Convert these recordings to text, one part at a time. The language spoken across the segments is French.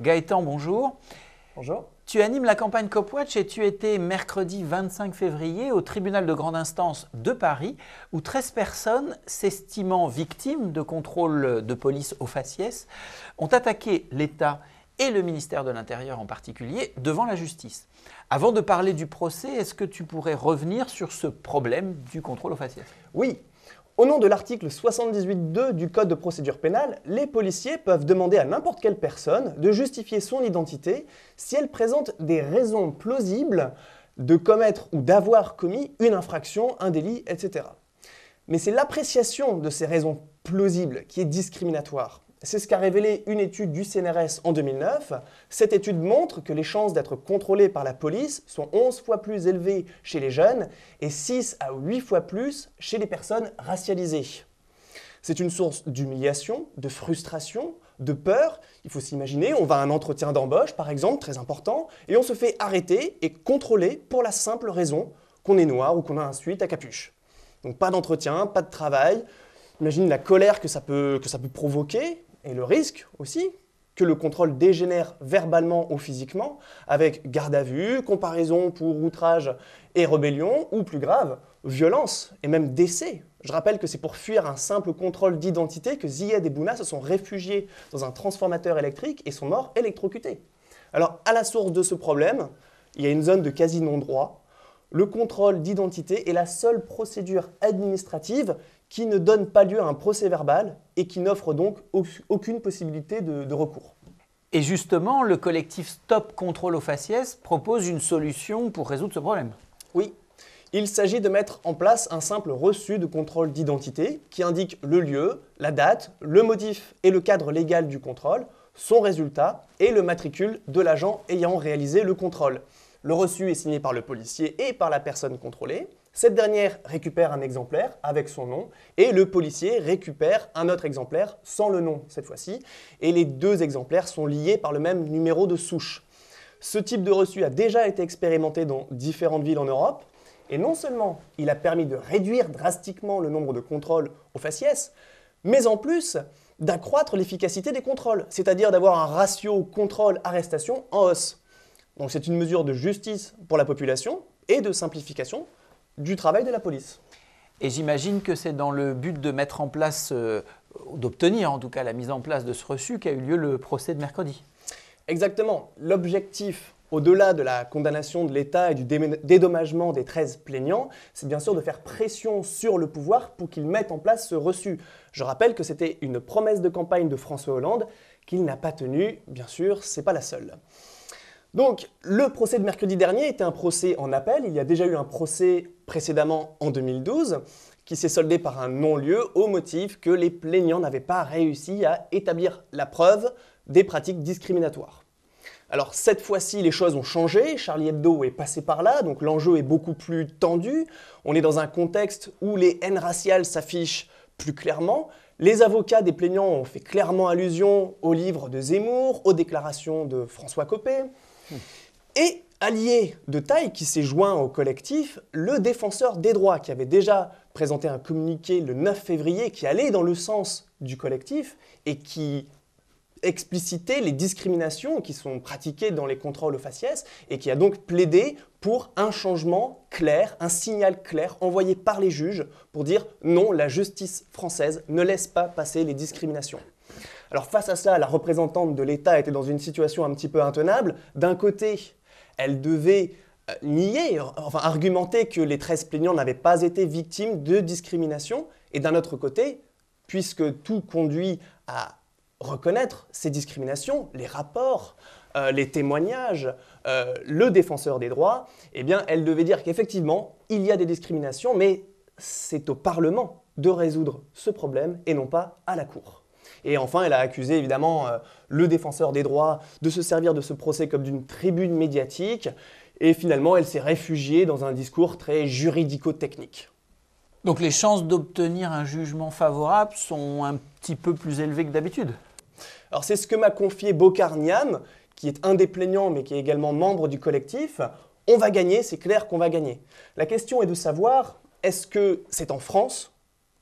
Gaëtan, bonjour. Bonjour. Tu animes la campagne CopWatch et tu étais mercredi 25 février au tribunal de grande instance de Paris où 13 personnes s'estimant victimes de contrôles de police au faciès ont attaqué l'État et le ministère de l'Intérieur en particulier devant la justice. Avant de parler du procès, est-ce que tu pourrais revenir sur ce problème du contrôle au faciès Oui, au nom de l'article 78.2 du Code de procédure pénale, les policiers peuvent demander à n'importe quelle personne de justifier son identité si elle présente des raisons plausibles de commettre ou d'avoir commis une infraction, un délit, etc. Mais c'est l'appréciation de ces raisons plausibles qui est discriminatoire. C'est ce qu'a révélé une étude du CNRS en 2009. Cette étude montre que les chances d'être contrôlés par la police sont 11 fois plus élevées chez les jeunes et 6 à 8 fois plus chez les personnes racialisées. C'est une source d'humiliation, de frustration, de peur. Il faut s'imaginer, on va à un entretien d'embauche par exemple, très important, et on se fait arrêter et contrôler pour la simple raison qu'on est noir ou qu'on a un suite à capuche. Donc pas d'entretien, pas de travail. Imagine la colère que ça peut provoquer, et le risque aussi que le contrôle dégénère verbalement ou physiquement, avec garde à vue, comparaison pour outrage et rébellion, ou plus grave, violence et même décès. Je rappelle que c'est pour fuir un simple contrôle d'identité que Ziad et Bouna se sont réfugiés dans un transformateur électrique et sont morts électrocutés. Alors, à la source de ce problème, il y a une zone de quasi-non-droit le contrôle d'identité est la seule procédure administrative qui ne donne pas lieu à un procès verbal et qui n'offre donc aucune possibilité de, recours. Et justement, le collectif Stop Contrôle au Faciès propose une solution pour résoudre ce problème. Oui, il s'agit de mettre en place un simple reçu de contrôle d'identité qui indique le lieu, la date, le motif et le cadre légal du contrôle, son résultat et le matricule de l'agent ayant réalisé le contrôle. Le reçu est signé par le policier et par la personne contrôlée. Cette dernière récupère un exemplaire avec son nom et le policier récupère un autre exemplaire sans le nom cette fois-ci. Et les deux exemplaires sont liés par le même numéro de souche. Ce type de reçu a déjà été expérimenté dans différentes villes en Europe. Et non seulement il a permis de réduire drastiquement le nombre de contrôles au faciès, mais en plus d'accroître l'efficacité des contrôles, c'est-à-dire d'avoir un ratio contrôle-arrestation en hausse. Donc c'est une mesure de justice pour la population et de simplification du travail de la police. Et j'imagine que c'est dans le but de mettre en place, euh, d'obtenir en tout cas la mise en place de ce reçu qu'a eu lieu le procès de mercredi. Exactement. L'objectif, au-delà de la condamnation de l'État et du dédommagement des 13 plaignants, c'est bien sûr de faire pression sur le pouvoir pour qu'il mette en place ce reçu. Je rappelle que c'était une promesse de campagne de François Hollande qu'il n'a pas tenue, bien sûr, c'est pas la seule. Donc, le procès de mercredi dernier était un procès en appel. Il y a déjà eu un procès précédemment en 2012 qui s'est soldé par un non-lieu au motif que les plaignants n'avaient pas réussi à établir la preuve des pratiques discriminatoires. Alors cette fois-ci, les choses ont changé, Charlie Hebdo est passé par là, donc l'enjeu est beaucoup plus tendu, on est dans un contexte où les haines raciales s'affichent plus clairement, les avocats des plaignants ont fait clairement allusion au livre de Zemmour, aux déclarations de François Copé, et allié de taille qui s'est joint au collectif, le défenseur des droits qui avait déjà présenté un communiqué le 9 février qui allait dans le sens du collectif et qui explicitait les discriminations qui sont pratiquées dans les contrôles aux faciès et qui a donc plaidé pour un changement clair, un signal clair envoyé par les juges pour dire non, la justice française ne laisse pas passer les discriminations. Alors face à ça, la représentante de l'État était dans une situation un petit peu intenable. D'un côté, elle devait euh, nier, enfin argumenter que les 13 plaignants n'avaient pas été victimes de discrimination, et d'un autre côté, puisque tout conduit à reconnaître ces discriminations, les rapports, euh, les témoignages, euh, le défenseur des droits, eh elle devait dire qu'effectivement, il y a des discriminations, mais c'est au Parlement de résoudre ce problème et non pas à la Cour. Et enfin, elle a accusé évidemment euh, le défenseur des droits de se servir de ce procès comme d'une tribune médiatique. Et finalement, elle s'est réfugiée dans un discours très juridico-technique. Donc les chances d'obtenir un jugement favorable sont un petit peu plus élevées que d'habitude Alors c'est ce que m'a confié Niam, qui est un des plaignants mais qui est également membre du collectif. On va gagner, c'est clair qu'on va gagner. La question est de savoir, est-ce que c'est en France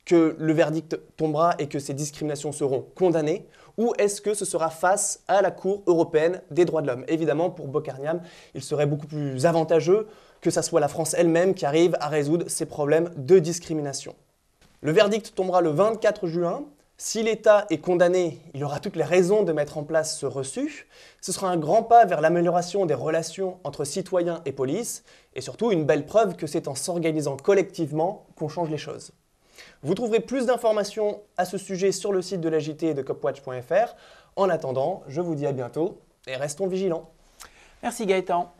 que le verdict tombera et que ces discriminations seront condamnées ou est-ce que ce sera face à la Cour européenne des droits de l'homme Évidemment, pour Bocarniam, il serait beaucoup plus avantageux que ce soit la France elle-même qui arrive à résoudre ces problèmes de discrimination. Le verdict tombera le 24 juin. Si l'État est condamné, il aura toutes les raisons de mettre en place ce reçu. Ce sera un grand pas vers l'amélioration des relations entre citoyens et police, et surtout une belle preuve que c'est en s'organisant collectivement qu'on change les choses. Vous trouverez plus d'informations à ce sujet sur le site de l'agt et de copwatch.fr. En attendant, je vous dis à bientôt et restons vigilants. Merci Gaëtan.